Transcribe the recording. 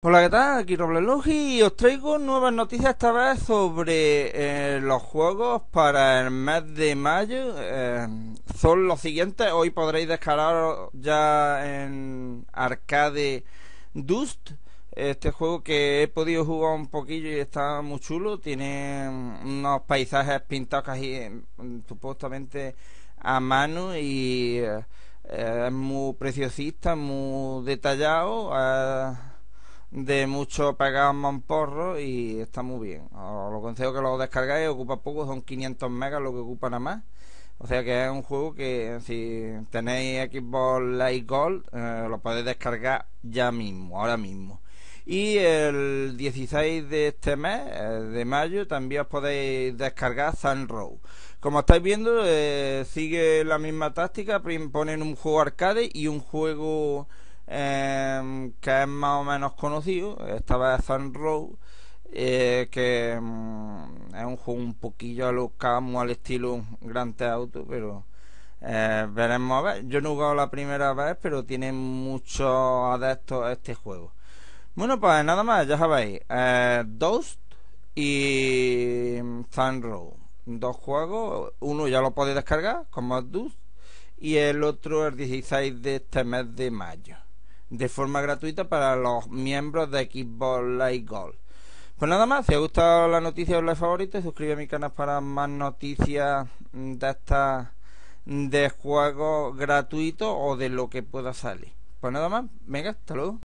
Hola, ¿qué tal? Aquí Roblelugi y os traigo nuevas noticias esta vez sobre eh, los juegos para el mes de mayo. Eh, son los siguientes. Hoy podréis descargar ya en Arcade Dust. Este juego que he podido jugar un poquillo y está muy chulo. Tiene unos paisajes pintados casi eh, supuestamente a mano y es muy preciosista, muy detallado de mucho pegar porro y está muy bien. Os lo consejo que lo descargáis, ocupa poco, son 500 megas lo que ocupa nada más. O sea que es un juego que si tenéis Xbox Live Gold eh, lo podéis descargar ya mismo, ahora mismo. Y el 16 de este mes, eh, de mayo, también os podéis descargar Row. Como estáis viendo, eh, sigue la misma táctica, ponen un juego arcade y un juego Em, que es más o menos conocido, esta vez Sun eh, que em, es un juego un poquillo a al estilo Grand Auto, pero eh, veremos a ver. Yo no he jugado la primera vez, pero tiene muchos adeptos a este juego. Bueno, pues nada más, ya sabéis, eh, Dust y em, Sun Dos juegos, uno ya lo podéis descargar como Dust y el otro el 16 de este mes de mayo de forma gratuita para los miembros de Xbox Live Gold. Pues nada más, si os ha gustado la noticia o la favorita, suscríbete a mi canal para más noticias de esta de juegos gratuitos o de lo que pueda salir. Pues nada más, venga, hasta luego.